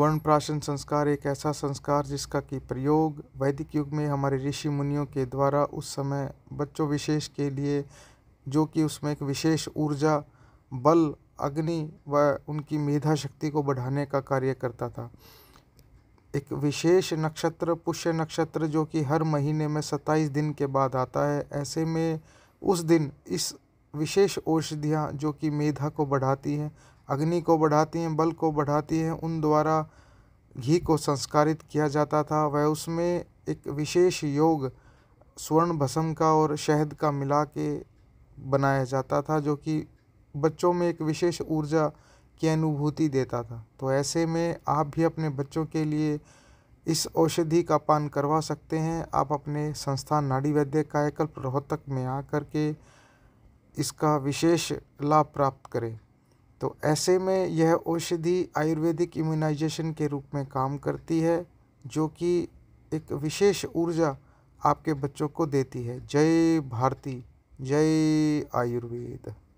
स्वर्ण प्राशन संस्कार एक ऐसा संस्कार जिसका कि प्रयोग वैदिक युग में हमारे ऋषि मुनियों के द्वारा उस समय बच्चों विशेष के लिए जो कि उसमें एक विशेष ऊर्जा बल अग्नि व उनकी मेधा शक्ति को बढ़ाने का कार्य करता था एक विशेष नक्षत्र पुष्य नक्षत्र जो कि हर महीने में सत्ताईस दिन के बाद आता है ऐसे में उस दिन इस विशेष औषधियाँ जो कि मेधा को बढ़ाती हैं अग्नि को बढ़ाती हैं बल को बढ़ाती हैं उन द्वारा घी को संस्कारित किया जाता था वह उसमें एक विशेष योग स्वर्ण भस्म का और शहद का मिला के बनाया जाता था जो कि बच्चों में एक विशेष ऊर्जा की अनुभूति देता था तो ऐसे में आप भी अपने बच्चों के लिए इस औषधि का पान करवा सकते हैं आप अपने संस्थान नाड़ी वैद्य कायकल्प रोहतक में आ के इसका विशेष लाभ प्राप्त करें तो ऐसे में यह औषधि आयुर्वेदिक इम्यूनाइजेशन के रूप में काम करती है जो कि एक विशेष ऊर्जा आपके बच्चों को देती है जय भारती जय आयुर्वेद